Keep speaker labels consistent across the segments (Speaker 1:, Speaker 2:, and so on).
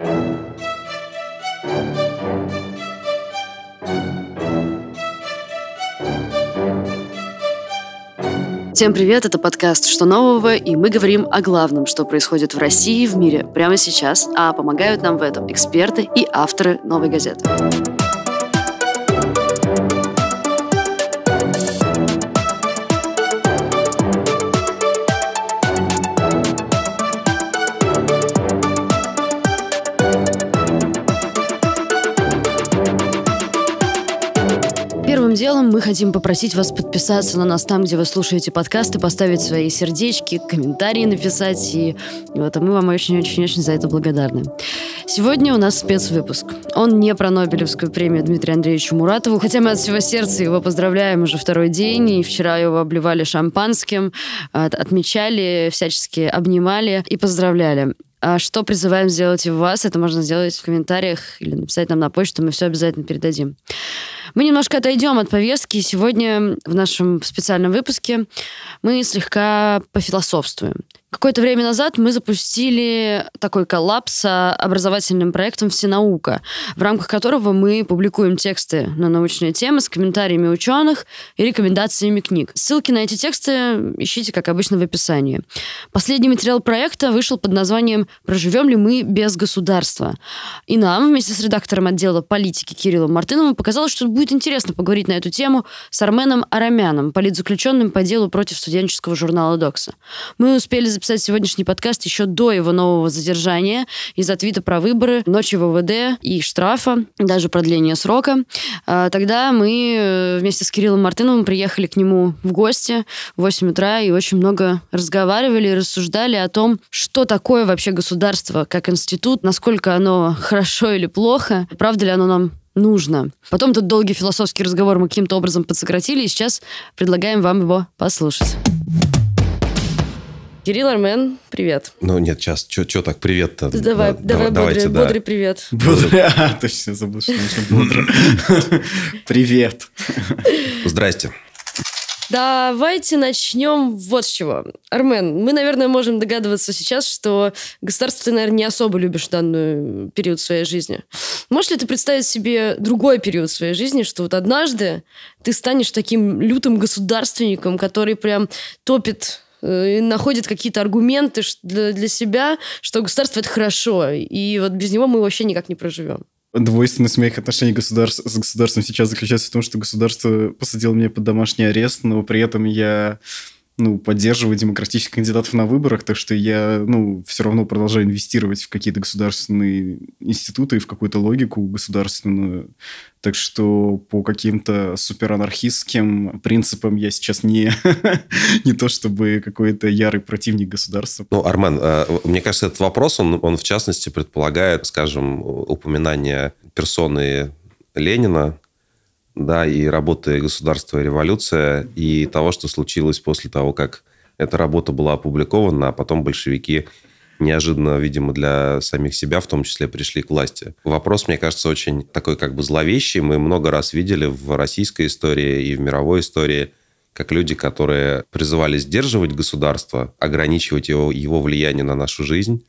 Speaker 1: Всем привет, это подкаст «Что нового?» и мы говорим о главном, что происходит в России и в мире прямо сейчас, а помогают нам в этом эксперты и авторы «Новой газеты». мы хотим попросить вас подписаться на нас там, где вы слушаете подкасты, поставить свои сердечки, комментарии написать. И вот, а мы вам очень-очень-очень за это благодарны. Сегодня у нас спецвыпуск. Он не про Нобелевскую премию Дмитрию Андреевичу Муратову, хотя мы от всего сердца его поздравляем уже второй день, и вчера его обливали шампанским, а, отмечали, всячески обнимали и поздравляли. А что призываем сделать и вас, это можно сделать в комментариях или написать нам на почту, мы все обязательно передадим. Мы немножко отойдем от повестки. Сегодня в нашем специальном выпуске мы слегка пофилософствуем. Какое-то время назад мы запустили такой коллапс с образовательным проектом «Всенаука», в рамках которого мы публикуем тексты на научные темы с комментариями ученых и рекомендациями книг. Ссылки на эти тексты ищите, как обычно, в описании. Последний материал проекта вышел под названием «Проживем ли мы без государства?». И нам, вместе с редактором отдела политики Кириллом Мартыновым, показалось, что будет будет интересно поговорить на эту тему с Арменом Арамяном, политзаключенным по делу против студенческого журнала «Докса». Мы успели записать сегодняшний подкаст еще до его нового задержания из-за твита про выборы, ночи ВВД и штрафа, даже продление срока. А, тогда мы э, вместе с Кириллом Мартыновым приехали к нему в гости в 8 утра и очень много разговаривали и рассуждали о том, что такое вообще государство как институт, насколько оно хорошо или плохо, правда ли оно нам нужно. Потом этот долгий философский разговор мы каким-то образом подсократили, и сейчас предлагаем вам его послушать. Кирилл Армен, привет.
Speaker 2: Ну нет, сейчас, что так, привет-то? Давай, да, давай, давайте, бодрый, да. бодрый привет. Бодрый, а, точно, забыл, что нужно бодрый. Привет. Здрасте.
Speaker 1: Давайте начнем вот с чего. Армен, мы, наверное, можем догадываться сейчас, что государство ты, наверное, не особо любишь данный период своей жизни. Можешь ли ты представить себе другой период своей жизни, что вот однажды ты станешь таким лютым государственником, который прям топит э, и находит какие-то аргументы для, для себя, что государство это хорошо, и вот без него мы вообще никак не проживем
Speaker 2: двойственность моих отношений государств, с государством сейчас заключается в том, что государство посадило меня под домашний арест, но при этом я ну, поддерживаю демократических кандидатов на выборах, так что я, ну, все равно продолжаю инвестировать в какие-то государственные институты и в какую-то логику государственную. Так что по каким-то суперанархистским принципам я сейчас не, не то чтобы какой-то ярый противник государства.
Speaker 3: Ну, Армен, э, мне кажется, этот вопрос, он, он в частности предполагает, скажем, упоминание персоны Ленина, да, и работы государства и революция», и того, что случилось после того, как эта работа была опубликована, а потом большевики неожиданно, видимо, для самих себя в том числе пришли к власти. Вопрос, мне кажется, очень такой как бы зловещий. Мы много раз видели в российской истории и в мировой истории, как люди, которые призывали сдерживать государство, ограничивать его, его влияние на нашу жизнь,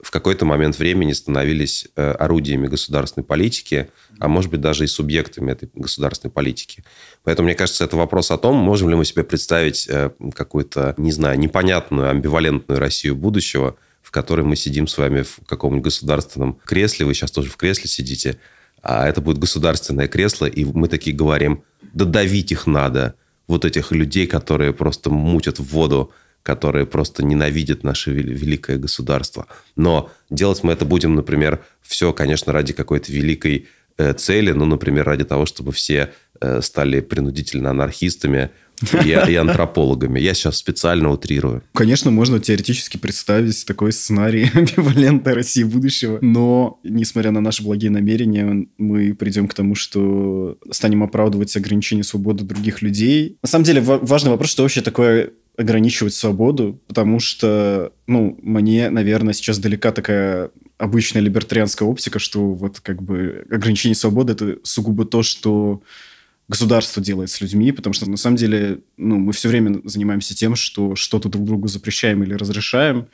Speaker 3: в какой-то момент времени становились э, орудиями государственной политики, а может быть даже и субъектами этой государственной политики. Поэтому, мне кажется, это вопрос о том, можем ли мы себе представить э, какую-то, не знаю, непонятную, амбивалентную Россию будущего, в которой мы сидим с вами в каком-нибудь государственном кресле, вы сейчас тоже в кресле сидите, а это будет государственное кресло, и мы такие говорим, да давить их надо, вот этих людей, которые просто мутят в воду, которые просто ненавидят наше великое государство. Но делать мы это будем, например, все, конечно, ради какой-то великой э, цели, ну, например, ради того, чтобы все Э, стали принудительно анархистами и, и антропологами. Я сейчас специально утрирую.
Speaker 2: Конечно, можно теоретически представить такой сценарий амбивалентной России будущего, но, несмотря на наши благие намерения, мы придем к тому, что станем оправдывать ограничения свободы других людей. На самом деле, важный вопрос, что вообще такое ограничивать свободу, потому что, ну, мне, наверное, сейчас далека такая обычная либертарианская оптика, что вот как бы ограничение свободы — это сугубо то, что государство делает с людьми, потому что на самом деле ну, мы все время занимаемся тем, что что-то друг другу запрещаем или разрешаем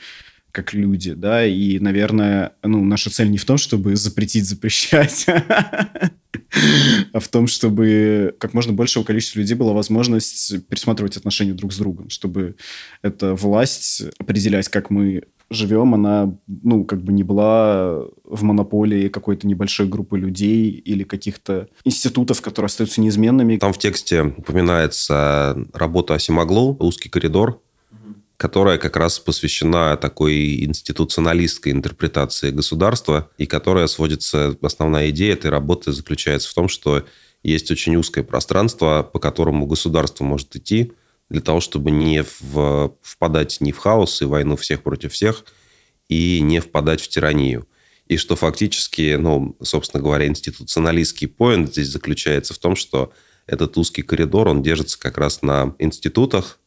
Speaker 2: как люди, да, и, наверное, ну, наша цель не в том, чтобы запретить запрещать, а в том, чтобы как можно большего количества людей была возможность пересматривать отношения друг с другом, чтобы эта власть определять, как мы живем, она, ну, как бы не была в монополии какой-то небольшой группы людей или каких-то институтов, которые остаются неизменными. Там в тексте
Speaker 3: упоминается работа Асимаглу «Узкий коридор», которая как раз посвящена такой институционалистской интерпретации государства, и которая сводится, основная идея этой работы заключается в том, что есть очень узкое пространство, по которому государство может идти, для того, чтобы не в, впадать не в хаос и войну всех против всех, и не впадать в тиранию. И что фактически, ну, собственно говоря, институционалистский поинт здесь заключается в том, что этот узкий коридор, он держится как раз на институтах,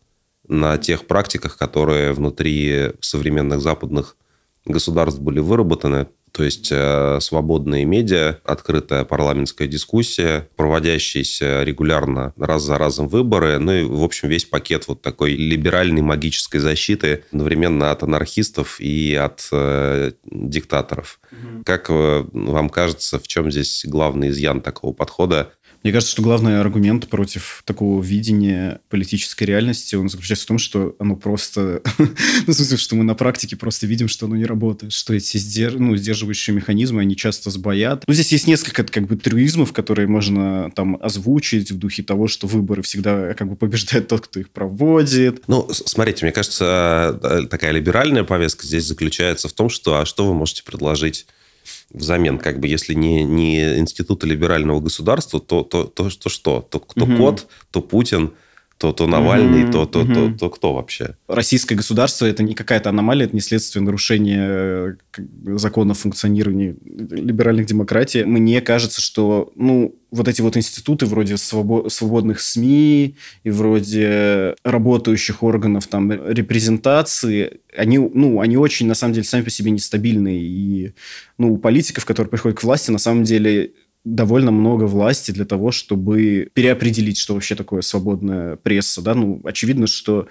Speaker 3: на тех практиках, которые внутри современных западных государств были выработаны, то есть э, свободные медиа, открытая парламентская дискуссия, проводящиеся регулярно раз за разом выборы, ну и, в общем, весь пакет вот такой либеральной магической защиты одновременно от анархистов и от э, диктаторов. Угу. Как э, вам кажется, в чем здесь главный изъян такого подхода?
Speaker 2: Мне кажется, что главный аргумент против такого видения политической реальности, он заключается в том, что оно просто... ну, в смысле, что мы на практике просто видим, что оно не работает, что эти сдерж... ну, сдерживающие механизмы, они часто сбоят. Ну, здесь есть несколько как бы трюизмов, которые можно там озвучить в духе того, что выборы всегда как бы побеждает тот, кто их проводит.
Speaker 3: Ну, смотрите, мне кажется, э, э, такая либеральная повестка здесь заключается в том, что а что вы можете предложить взамен, как бы, если не, не института либерального государства, то, то, то, то что? То, то угу. Mm -hmm. Кот, то Путин – то, то Навальный, то, то, то, то кто вообще.
Speaker 2: Российское государство это не какая-то аномалия, это не следствие нарушения э, законов функционирования либеральных демократий. Мне кажется, что ну, вот эти вот институты вроде свободных СМИ и вроде работающих органов там репрезентации, они, ну, они очень, на самом деле, сами по себе нестабильные. И ну, у политиков, которые приходят к власти, на самом деле довольно много власти для того, чтобы переопределить, что вообще такое свободная пресса. Да? Ну, очевидно, что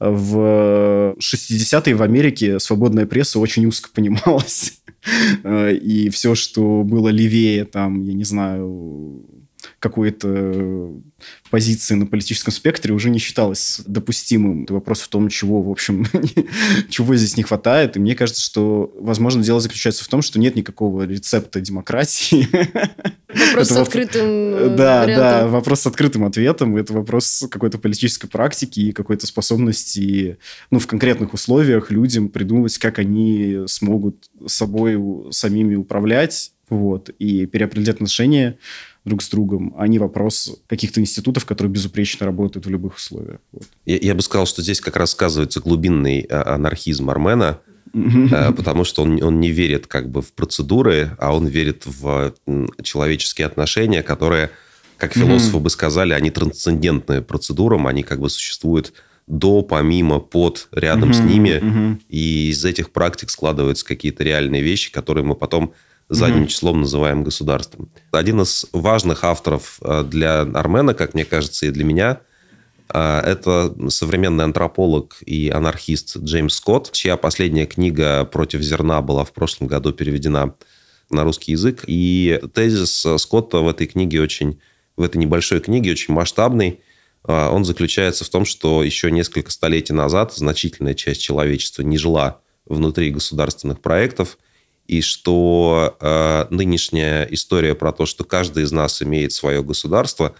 Speaker 2: э, в 60-е в Америке свободная пресса очень узко понималась. Э, и все, что было левее, там, я не знаю, какой-то э, позиции на политическом спектре уже не считалось допустимым. Это вопрос в том, чего, в общем, чего здесь не хватает. И мне кажется, что, возможно, дело заключается в том, что нет никакого рецепта демократии. Вопрос с открытым Да, вариантом. да, вопрос с открытым ответом. Это вопрос какой-то политической практики и какой-то способности, ну, в конкретных условиях людям придумывать, как они смогут собой самими управлять, вот, и переопределять отношения друг с другом, а не вопрос каких-то институтов, которые безупречно работают в любых условиях. Вот.
Speaker 3: Я, я бы сказал, что здесь как рассказывается глубинный а, анархизм Армена, а, потому что он, он не верит как бы в процедуры, а он верит в человеческие отношения, которые, как философы бы сказали, они трансцендентны процедурам, они как бы существуют до, помимо, под, рядом с ними. И из этих практик складываются какие-то реальные вещи, которые мы потом задним mm-hmm. числом называем государством. Один из важных авторов э, для Армена, как мне кажется, и для меня, э, это современный антрополог и анархист Джеймс Скотт, чья последняя книга «Против зерна» была в прошлом году переведена на русский язык. И тезис Скотта в этой книге очень, в этой небольшой книге очень масштабный. Э, он заключается в том, что еще несколько столетий назад значительная часть человечества не жила внутри государственных проектов – и что э, нынешняя история про то, что каждый из нас имеет свое государство,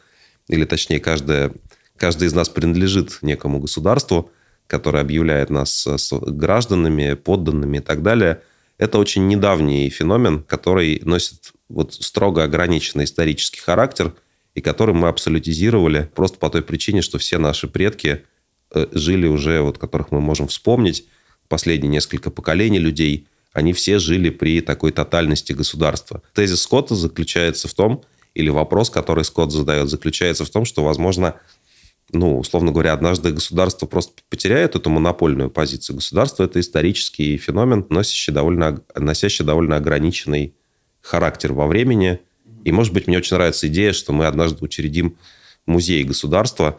Speaker 3: или точнее, каждая, каждый из нас принадлежит некому государству, которое объявляет нас э, гражданами, подданными и так далее, это очень недавний феномен, который носит вот строго ограниченный исторический характер и который мы абсолютизировали просто по той причине, что все наши предки э, жили уже, вот которых мы можем вспомнить, последние несколько поколений людей – они все жили при такой тотальности государства. Тезис Скотта заключается в том, или вопрос, который Скотт задает, заключается в том, что, возможно, ну, условно говоря, однажды государство просто потеряет эту монопольную позицию. Государство – это исторический феномен, носящий довольно, носящий довольно ограниченный характер во времени. И, может быть, мне очень нравится идея, что мы однажды учредим музей государства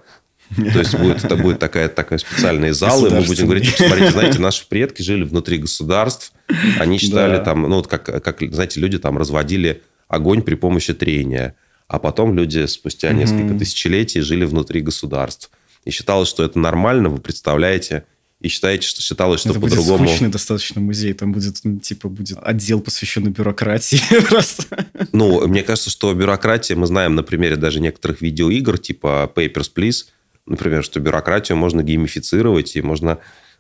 Speaker 3: то есть будет, это будет такая, такая специальная зала, и мы будем говорить, смотрите, знаете, наши предки жили внутри государств, они считали да. там, ну вот как, как, знаете, люди там разводили огонь при помощи трения, а потом люди спустя несколько mm-hmm. тысячелетий жили внутри государств. И считалось, что это нормально, вы представляете, и считаете, что считалось, что по-другому... Это будет скучный
Speaker 2: достаточно музей, там будет, ну, типа, будет отдел, посвященный бюрократии просто.
Speaker 3: Ну, мне кажется, что бюрократия, мы знаем на примере даже некоторых видеоигр, типа Papers, Please, например, что бюрократию можно геймифицировать и можно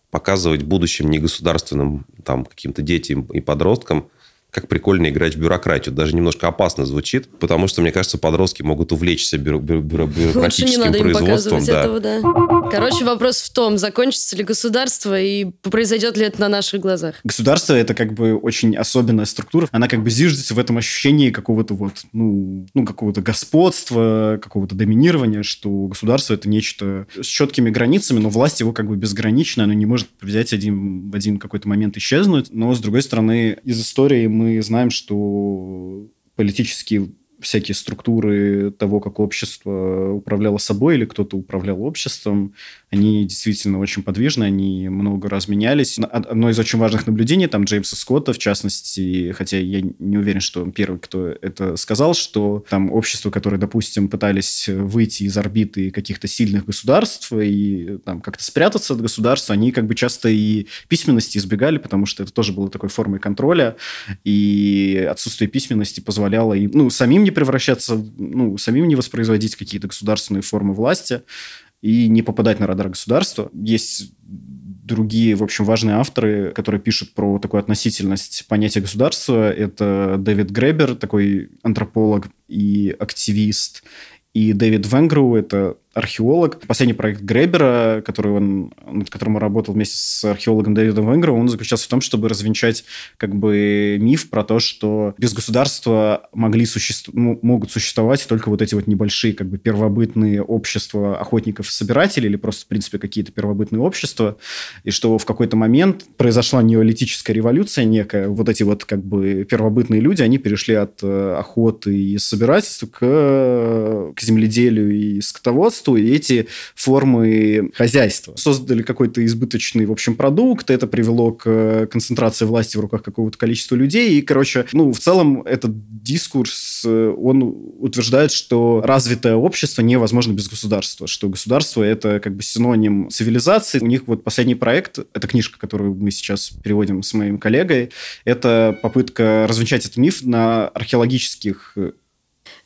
Speaker 3: показывать будущим негосударственным там каким-то детям и подросткам, как прикольно играть в бюрократию. Даже немножко опасно звучит, потому что, мне кажется, подростки могут увлечься бюро- бюро-
Speaker 1: бюрократическим Лучше не надо производством. Им да. Этого, да. Короче, вопрос в том, закончится ли государство и произойдет ли это на наших глазах.
Speaker 2: Государство — это как бы очень особенная структура. Она как бы зиждется в этом ощущении какого-то вот, ну, ну какого-то господства, какого-то доминирования, что государство — это нечто с четкими границами, но власть его как бы безгранична, она не может взять один, в один какой-то момент исчезнуть. Но, с другой стороны, из истории мы знаем, что политические всякие структуры того, как общество управляло собой или кто-то управлял обществом, они действительно очень подвижны, они много раз менялись. Одно из очень важных наблюдений там Джеймса Скотта, в частности, хотя я не уверен, что он первый, кто это сказал, что там общества, которые, допустим, пытались выйти из орбиты каких-то сильных государств и там как-то спрятаться от государства, они как бы часто и письменности избегали, потому что это тоже было такой формой контроля, и отсутствие письменности позволяло им, ну, самим не превращаться, ну, самим не воспроизводить какие-то государственные формы власти и не попадать на радар государства. Есть другие, в общем, важные авторы, которые пишут про такую относительность понятия государства. Это Дэвид Гребер, такой антрополог и активист, и Дэвид Венгроу, это археолог. Последний проект Гребера, который он, над которым он работал вместе с археологом Дэвидом Венгером, он заключался в том, чтобы развенчать как бы миф про то, что без государства могли существ... Ну, могут существовать только вот эти вот небольшие как бы первобытные общества охотников-собирателей или просто, в принципе, какие-то первобытные общества, и что в какой-то момент произошла неолитическая революция некая, вот эти вот как бы первобытные люди, они перешли от э, охоты и собирательства к, э, к земледелию и скотоводству, росту эти формы хозяйства. Создали какой-то избыточный, в общем, продукт, это привело к э, концентрации власти в руках какого-то количества людей, и, короче, ну, в целом этот дискурс, э, он утверждает, что развитое общество невозможно без государства, что государство — это как бы синоним цивилизации. У них вот последний проект, это книжка, которую мы сейчас переводим с моим коллегой, это попытка развенчать этот миф на археологических э,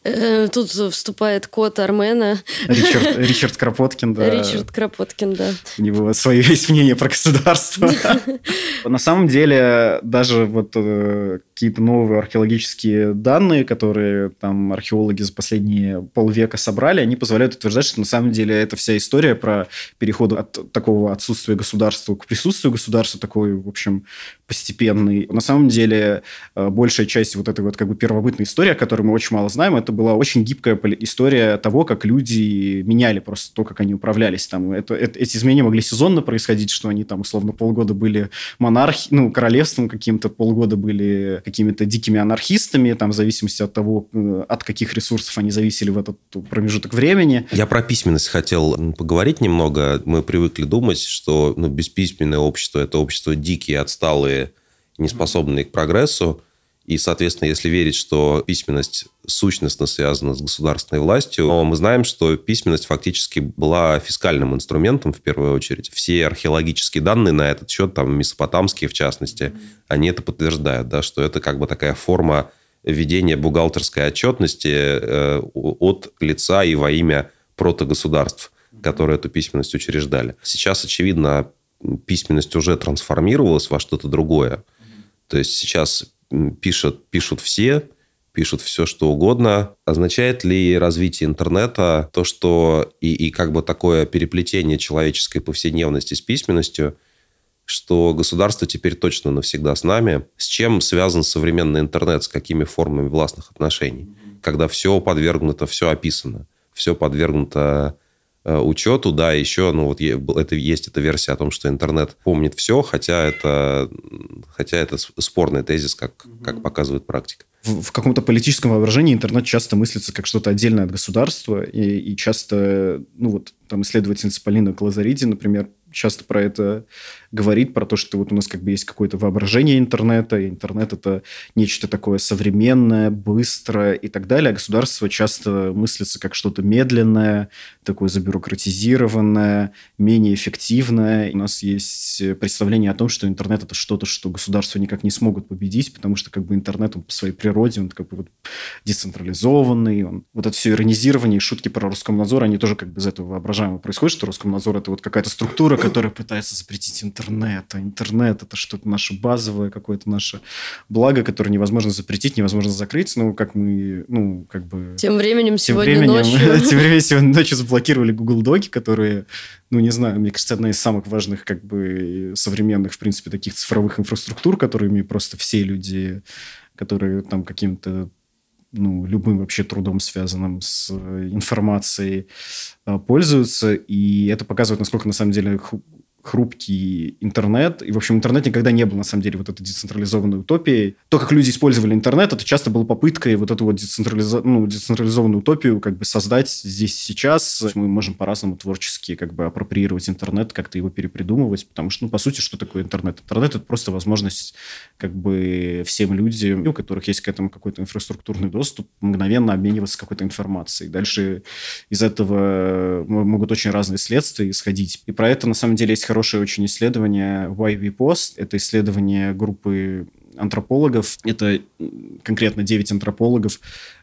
Speaker 1: Э, тут вступает кот Армена. Ричард,
Speaker 2: Ричард Кропоткин, да. Ричард
Speaker 1: Кропоткин, да.
Speaker 2: У него свое есть мнение про государство. На самом деле, даже вот э, какие-то новые археологические данные, которые там археологи за последние полвека собрали, они позволяют утверждать, что на самом деле эта вся история про переход от такого отсутствия государства к присутствию государства, такой, в общем, постепенный. На самом деле, э, большая часть вот этой вот как бы первобытной истории, о которой мы очень мало знаем, это была очень гибкая история того, как люди меняли просто то, как они управлялись. Там, это, это, эти изменения могли сезонно происходить, что они там условно полгода были монархи, ну, королевством каким-то, полгода были какими-то дикими анархистами, там, в зависимости от того, э, от каких ресурсов они зависели в этот промежуток времени.
Speaker 3: Я про письменность хотел поговорить немного. Мы привыкли думать, что ну, бесписьменное общество – это общество дикие, отсталые, неспособные к прогрессу. И, соответственно, если верить, что письменность сущностно связана с государственной властью, но мы знаем, что письменность фактически была фискальным инструментом в первую очередь. Все археологические данные на этот счет, там месопотамские в частности, mm-hmm. они это подтверждают, да, что это как бы такая форма ведения бухгалтерской отчетности э, от лица и во имя протогосударств, mm-hmm. которые эту письменность учреждали. Сейчас, очевидно, письменность уже трансформировалась во что-то другое. То есть сейчас пишут, пишут все, пишут все, что угодно. Означает ли развитие интернета то, что и, и как бы такое переплетение человеческой повседневности с письменностью, что государство теперь точно навсегда с нами? С чем связан современный интернет, с какими формами властных отношений? Когда все подвергнуто, все описано, все подвергнуто Э, учету, да, еще, ну, вот это, есть эта версия о том, что интернет помнит все, хотя это, хотя это спорный тезис, как, как показывает практика.
Speaker 2: В, в каком-то политическом воображении интернет часто мыслится как что-то отдельное от государства, и, и часто, ну, вот там исследовательница Полина Клазариди, например, часто про это говорит про то, что вот у нас как бы есть какое-то воображение интернета, и интернет это нечто такое современное, быстрое и так далее. А государство часто мыслится как что-то медленное, такое забюрократизированное, менее эффективное. У нас есть представление о том, что интернет это что-то, что государство никак не смогут победить, потому что как бы интернет он по своей природе, он как бы вот децентрализованный, он вот это все иронизирование и шутки про Роскомнадзор, они тоже как бы из этого воображаемого происходят, что Роскомнадзор это вот какая-то структура, которая пытается запретить интернет интернета. Интернет – это что-то наше базовое, какое-то наше благо, которое невозможно запретить, невозможно закрыть. Ну, как мы, ну, как бы... Тем временем тем сегодня временем, ночью... тем временем сегодня ночью заблокировали Google Доки, которые, ну, не знаю, мне кажется, одна из самых важных, как бы, современных, в принципе, таких цифровых инфраструктур, которыми просто все люди, которые там каким-то ну, любым вообще трудом, связанным с э, информацией, э, пользуются. И это показывает, насколько на самом деле хрупкий интернет. И, в общем, интернет никогда не был, на самом деле, вот этой децентрализованной утопией. То, как люди использовали интернет, это часто было попыткой вот эту вот децентрализа... ну, децентрализованную утопию как бы создать здесь сейчас. Мы можем по-разному творчески как бы апроприировать интернет, как-то его перепридумывать, потому что, ну, по сути, что такое интернет? Интернет — это просто возможность как бы всем людям, у которых есть к этому какой-то инфраструктурный доступ, мгновенно обмениваться какой-то информацией. Дальше из этого э, могут очень разные следствия исходить. И про это, на самом деле, есть хорошее очень исследование YV-POST. Это исследование группы антропологов. Это конкретно 9 антропологов,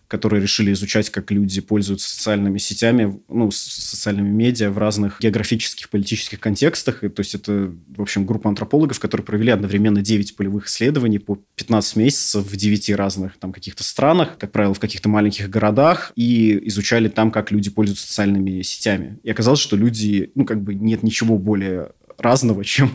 Speaker 2: которые решили изучать, как люди пользуются социальными сетями, ну, социальными медиа в разных географических, политических контекстах. И, то есть это, в общем, группа антропологов, которые провели одновременно 9 полевых исследований по 15 месяцев в 9 разных там каких-то странах, как правило, в каких-то маленьких городах, и изучали там, как люди пользуются социальными сетями. И оказалось, что люди, ну, как бы нет ничего более разного, чем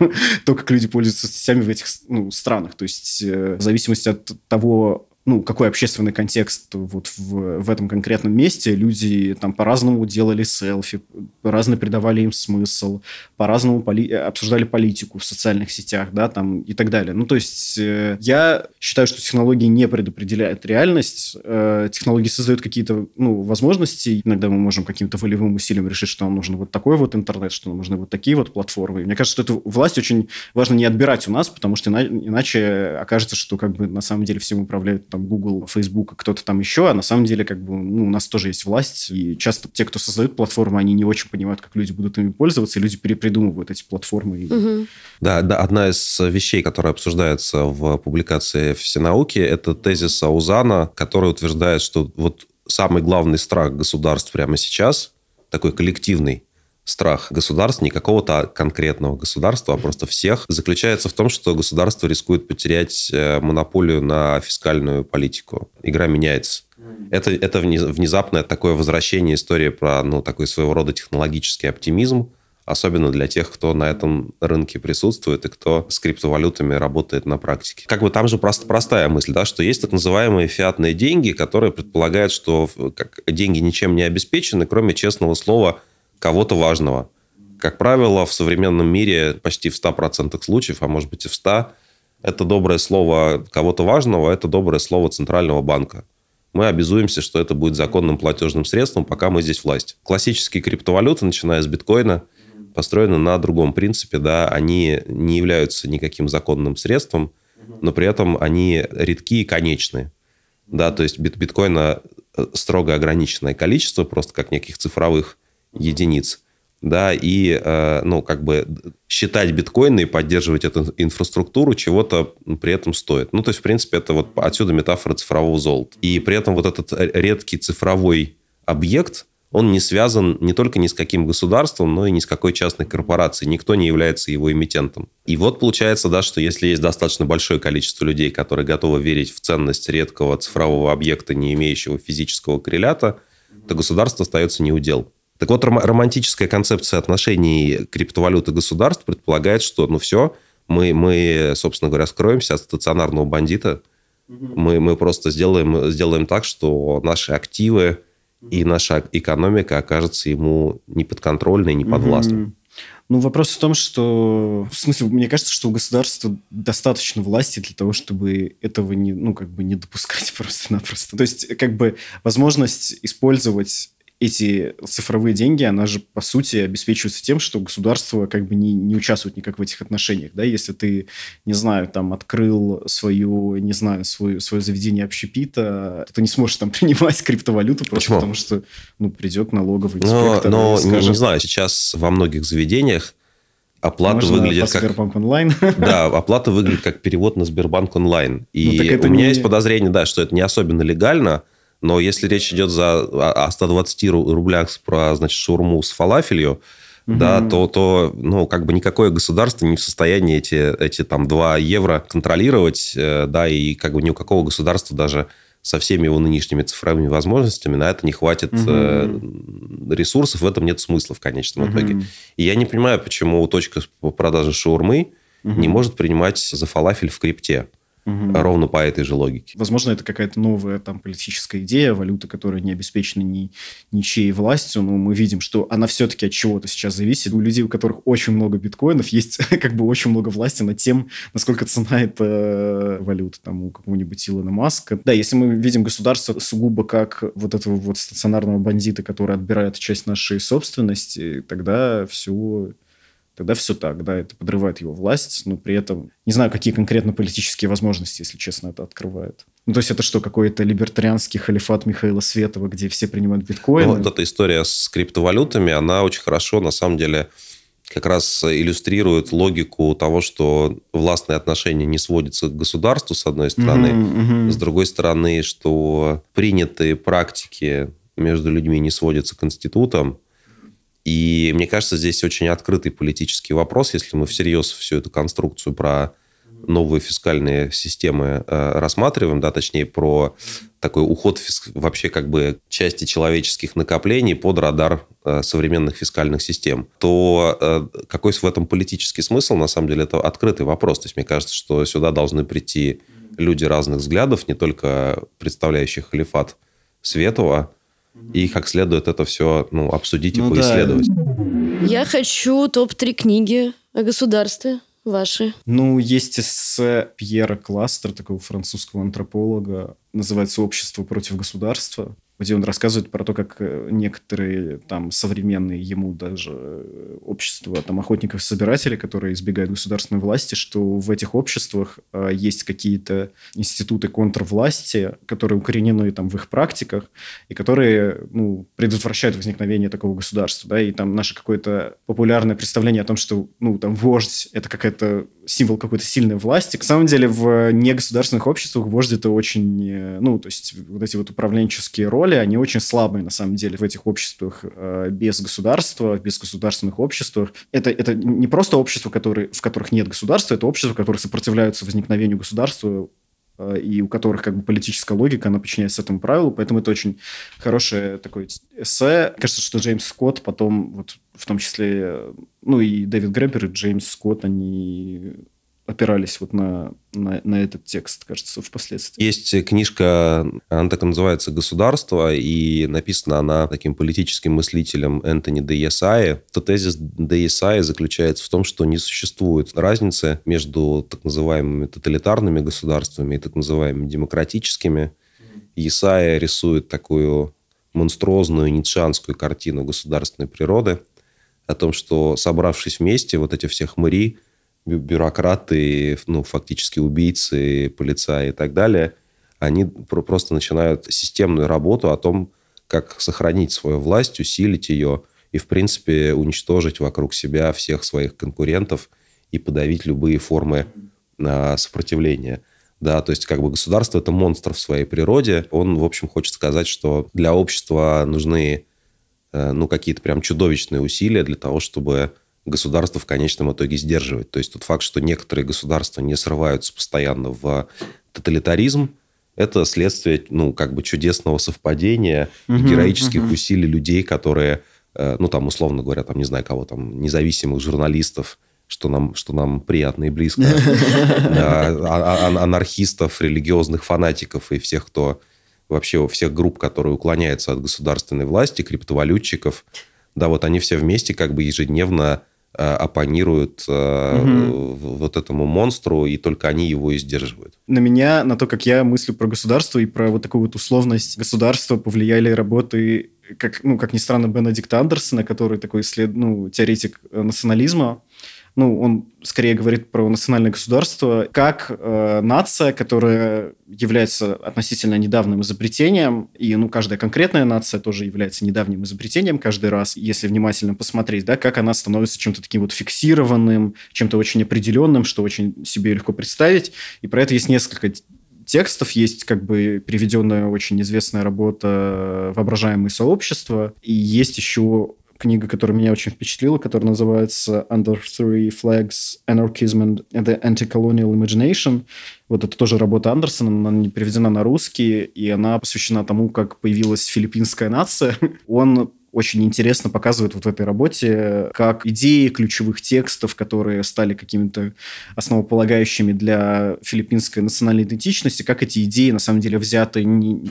Speaker 2: то, как люди пользуются соцсетями в этих ну, странах. То есть э, в зависимости от того, ну, какой общественный контекст вот в, в этом конкретном месте. Люди там по-разному делали селфи, по-разному придавали им смысл, по-разному поли обсуждали политику в социальных сетях, да, там и так далее. Ну, то есть э, я считаю, что технологии не предопределяют реальность. Э, технологии создают какие-то, ну, возможности. Иногда мы можем каким-то волевым усилием решить, что нам нужен вот такой вот интернет, что нам нужны вот такие вот платформы. И мне кажется, что эту власть очень важно не отбирать у нас, потому что иначе окажется, что как бы на самом деле всем управляют там Google, Facebook, кто-то там еще, а на самом деле как бы ну, у нас тоже есть власть, и часто те, кто создают платформы, они не очень понимают, как люди будут ими пользоваться, и люди перепридумывают эти платформы. Угу. Да, да,
Speaker 3: одна из вещей, которая обсуждается в публикации «Всенауки», это тезис Аузана, который утверждает, что вот самый главный страх государств прямо сейчас, такой коллективный, страх государств, не какого-то конкретного государства, а просто всех, заключается в том, что государство рискует потерять э, монополию на фискальную политику. Игра меняется. Это, это внезапное такое возвращение истории про ну, такой своего рода технологический оптимизм, особенно для тех, кто на этом рынке присутствует и кто с криптовалютами работает на практике. Как бы там же просто простая мысль, да, что есть так называемые фиатные деньги, которые предполагают, что как, деньги ничем не обеспечены, кроме честного слова – кого-то важного. Как правило, в современном мире почти в 100% случаев, а может быть и в 100%, это доброе слово кого-то важного, это доброе слово Центрального банка. Мы обязуемся, что это будет законным платежным средством, пока мы здесь власть. Классические криптовалюты, начиная с биткоина, построены на другом принципе. Да? Они не являются никаким законным средством, но при этом они редки и конечны. Да, то есть бит биткоина э, строго ограниченное количество, просто как неких цифровых единиц, да, и, э, ну, как бы считать биткоины и поддерживать эту инфраструктуру чего-то при этом стоит. Ну, то есть, в принципе, это вот отсюда метафора цифрового золота. И при этом вот этот редкий цифровой объект, он не связан не только ни с каким государством, но и ни с какой частной корпорацией. Никто не является его эмитентом. И вот получается, да, что если есть достаточно большое количество людей, которые готовы верить в ценность редкого цифрового объекта, не имеющего физического коррелята, то государство остается неудел. Так вот, романтическая концепция отношений криптовалюты государств предполагает, что ну все, мы, мы собственно говоря, скроемся от стационарного бандита. Мы, мы просто сделаем, сделаем так, что наши активы и наша экономика окажутся ему неподконтрольной, неподвластной.
Speaker 2: Угу. Ну, вопрос в том, что... В смысле, мне кажется, что у государства достаточно власти для того, чтобы этого не, ну, как бы не допускать просто-напросто. То есть, как бы, возможность использовать эти цифровые деньги, она же, по сути, обеспечивается тем, что государство как бы не, не участвует никак в этих отношениях, да, если ты, не знаю, там, открыл свою, не знаю, свою, свое заведение общепита, то ты не сможешь там принимать криптовалюту просто Почему? потому, что, ну, придет налоговый инспектор. Но, но не, не
Speaker 3: знаю, сейчас во многих заведениях оплата Можно выглядит как... Сбербанк
Speaker 2: онлайн. Да,
Speaker 3: оплата выглядит как перевод на Сбербанк онлайн. Ну, и ну, у меня не... есть подозрение, да, что это не особенно легально, но если речь идет за, а, о 120 рублях про, значит, шурму с фалафелью, угу. да, то, то, ну, как бы никакое государство не в состоянии эти, эти там 2 евро контролировать, э, да, и как бы ни у какого государства даже со всеми его нынешними цифровыми возможностями на это не хватит угу. ресурсов, в этом нет смысла в конечном угу. итоге. И я не понимаю, почему точка по продаже шаурмы угу. не может принимать за фалафель в крипте. Угу. Ровно по этой же логике.
Speaker 2: Возможно, это какая-то новая там политическая идея, валюта, которая не обеспечена ни, ничьей властью, но мы видим, что она все-таки от чего-то сейчас зависит. У людей, у которых очень много биткоинов, есть как бы очень много власти над тем, насколько цена эта э, валюта там у какого-нибудь Илона Маска. Да, если мы видим государство сугубо как вот этого вот стационарного бандита, который отбирает часть нашей собственности, тогда все тогда все так, да, это подрывает его власть, но при этом не знаю, какие конкретно политические возможности, если честно, это открывает. Ну, то есть это что, какой-то либертарианский халифат Михаила Светова, где все принимают биткоин? Ну, вот
Speaker 3: эта история с криптовалютами, она очень хорошо, на самом деле, как раз иллюстрирует логику того, что властные отношения не сводятся к государству, с одной стороны, mm-hmm, mm-hmm. с другой стороны, что принятые практики между людьми не сводятся к институтам, и мне кажется, здесь очень открытый политический вопрос, если мы всерьез всю эту конструкцию про новые фискальные системы э, рассматриваем, да, точнее про такой уход фиск... вообще как бы части человеческих накоплений под радар э, современных фискальных систем, то э, какой в этом политический смысл, на самом деле, это открытый вопрос. То есть мне кажется, что сюда должны прийти люди разных взглядов, не только представляющих халифат Светова, и как следует это все ну, обсудить ну, и
Speaker 1: поисследовать.
Speaker 2: Да.
Speaker 1: Я хочу топ-3 книги о государстве ваши.
Speaker 2: Ну, есть эссе Пьера Кластер, такого французского антрополога, называется «Общество против государства» где он рассказывает про то, как э, некоторые там современные ему даже э, общества там охотников-собирателей, которые избегают государственной власти, что в этих обществах э, есть какие-то институты контрвласти, которые укоренены там в их практиках и которые ну, предотвращают возникновение такого государства, да, и там наше какое-то популярное представление о том, что ну там вождь это какая-то символ какой-то сильной власти. к самом деле в негосударственных обществах вождь это очень, э, ну, то есть вот эти вот управленческие роли роли, они очень слабые, на самом деле, в этих обществах э, без государства, без государственных обществах. Это, это не просто общества, которые, в которых нет государства, это общества, которые сопротивляются возникновению государства э, и у которых как бы политическая логика, она подчиняется этому правилу, поэтому это очень хорошее такое эссе. Кажется, что Джеймс Скотт потом, вот в том числе, э, ну и Дэвид Грэмпер, и Джеймс Скотт, они опирались вот на, на, на этот текст, кажется, впоследствии.
Speaker 3: Есть книжка, она так и называется «Государство», и написана она таким политическим мыслителем Энтони де Ясаи. То тезис де Ясаи заключается в том, что не существует разницы между так называемыми тоталитарными государствами и так называемыми демократическими. Ясаи рисует такую монструозную ницшанскую картину государственной природы о том, что, собравшись вместе, вот эти всех мэри – бюрократы, ну, фактически убийцы, полицаи и так далее, они про просто начинают системную работу о том, как сохранить свою власть, усилить ее и, в принципе, уничтожить вокруг себя всех своих конкурентов и подавить любые формы а, сопротивления. Да, то есть как бы государство – это монстр в своей природе. Он, в общем, хочет сказать, что для общества нужны э, ну, какие-то прям чудовищные усилия для того, чтобы государство в конечном итоге сдерживает. То есть тот факт, что некоторые государства не срываются постоянно в тоталитаризм, это следствие, ну, как бы чудесного совпадения угу, и героических угу. усилий людей, которые, э, ну, там, условно говоря, там, не знаю кого, там, независимых журналистов, что нам, что нам приятно и близко, а, а, а, анархистов, религиозных фанатиков и всех, кто вообще всех групп, которые уклоняются от государственной власти, криптовалютчиков, да, вот они все вместе как бы ежедневно Э, оппонируют угу. вот этому монстру, и только они его и сдерживают.
Speaker 2: На меня, на то, как я мыслю про государство и про вот такую вот условность государства повлияли работы, как, ну, как ни странно, Бенедикта Андерсона, который такой след, ну, теоретик э, национализма, ну, он скорее говорит про национальное государство, как э, нация, которая является относительно недавним изобретением, и, ну, каждая конкретная нация тоже является недавним изобретением каждый раз, если внимательно посмотреть, да, как она становится чем-то таким вот фиксированным, чем-то очень определенным, что очень себе легко представить, и про это есть несколько текстов. Есть как бы приведенная очень известная работа «Воображаемые сообщества», и есть еще книга, которая меня очень впечатлила, которая называется «Under Three Flags – Anarchism and the Anti-Colonial Imagination». Вот это тоже работа Андерсона, она не переведена на русский, и она посвящена тому, как появилась филиппинская нация. Он очень интересно показывает вот в этой работе, как идеи ключевых текстов, которые стали какими-то основополагающими для филиппинской национальной идентичности, как эти идеи на самом деле взяты не,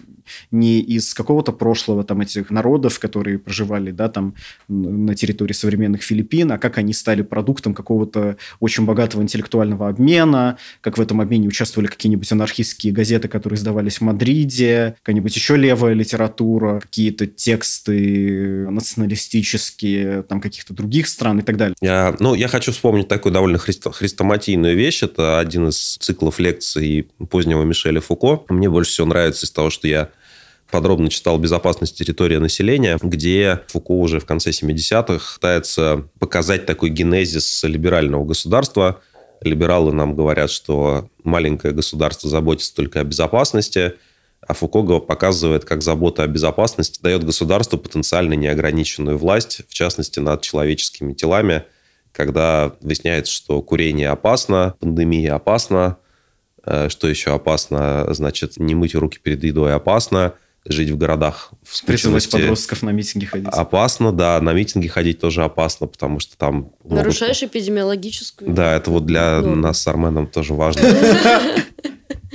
Speaker 2: не из какого-то прошлого там этих народов, которые проживали, да, там на территории современных Филиппин, а как они стали продуктом какого-то очень богатого интеллектуального обмена, как в этом обмене участвовали какие-нибудь анархистские газеты, которые издавались в Мадриде, какая-нибудь еще левая литература, какие-то тексты националистические там каких-то других стран и так далее.
Speaker 3: Я, ну, я хочу вспомнить такую довольно христо хрестоматийную вещь. Это один из циклов лекций позднего Мишеля Фуко. Мне больше всего нравится из того, что я подробно читал «Безопасность территории населения», где Фуко уже в конце 70-х пытается показать такой генезис либерального государства. Либералы нам говорят, что маленькое государство заботится только о безопасности, а Фукогова показывает, как забота о безопасности дает государству потенциально неограниченную власть, в частности, над человеческими телами, когда выясняется, что курение опасно, пандемия опасна, э, что еще опасно, значит, не мыть руки перед едой опасно – жить в городах. В Призывать подростков
Speaker 2: на митинги ходить.
Speaker 3: Опасно, да, на митинги ходить тоже опасно, потому что там... Нарушаешь
Speaker 1: могут... эпидемиологическую...
Speaker 3: Да, это вот для Но. нас с Арменом тоже важно.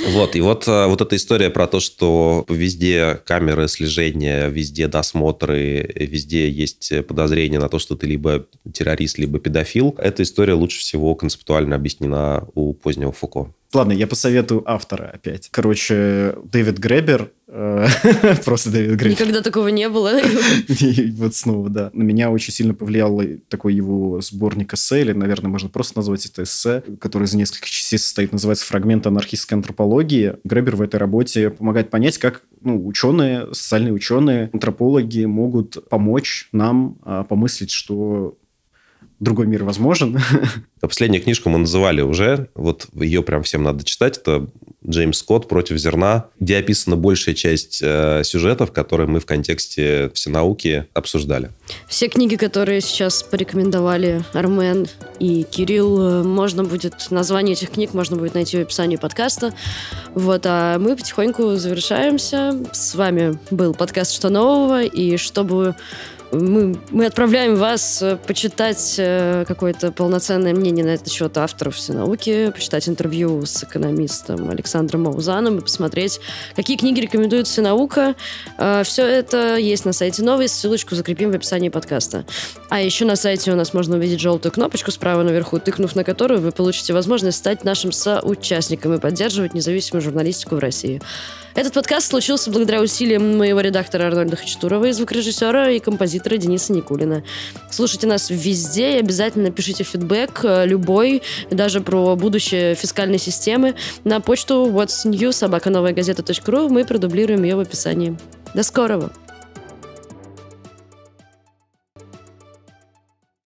Speaker 3: Вот, и вот, э, вот эта история про то, что везде камеры слежения, везде досмотры, везде есть подозрение на то, что ты либо террорист, либо педофил, эта история лучше всего концептуально объяснена у позднего Фуко.
Speaker 2: Ладно, я посоветую автора опять. Короче, Дэвид Гребер, э, просто Дэвид Гребер. Никогда
Speaker 1: такого не было.
Speaker 2: И вот снова, да. На меня очень сильно повлиял такой его сборник эссе, или, наверное, можно просто назвать это эссе, который из нескольких частей состоит, называется «Фрагменты анархистской антропологии». Гребер в этой работе помогает понять, как ну, ученые, социальные ученые, антропологи могут помочь нам а, помыслить, что другой мир возможен.
Speaker 3: Последнюю книжку мы называли уже, вот ее прям всем надо читать, это Джеймс Скотт «Против зерна», где описана большая часть э, сюжетов, которые мы в контексте все науки обсуждали.
Speaker 1: Все книги, которые сейчас порекомендовали Армен и Кирилл, э, можно будет, название этих книг можно будет найти в описании подкаста. Вот, а мы потихоньку завершаемся. С вами был подкаст «Что нового?» и чтобы мы, мы отправляем вас э, почитать э, какое-то полноценное мнение на этот счет авторов все науки, почитать интервью с экономистом Александром Маузаном и посмотреть, какие книги рекомендует все наука. Э, все это есть на сайте Новой, ссылочку закрепим в описании подкаста. А еще на сайте у нас можно увидеть желтую кнопочку справа наверху, тыкнув на которую вы получите возможность стать нашим соучастником и поддерживать независимую журналистику в России. Этот подкаст случился благодаря усилиям моего редактора Арнольда Хачатурова и звукорежиссера и композитора композитора Дениса Никулина. Слушайте нас везде и обязательно пишите фидбэк э, любой, даже про будущее фискальной системы на почту what's new собакановая газета.ру. Мы продублируем ее в описании. До скорого!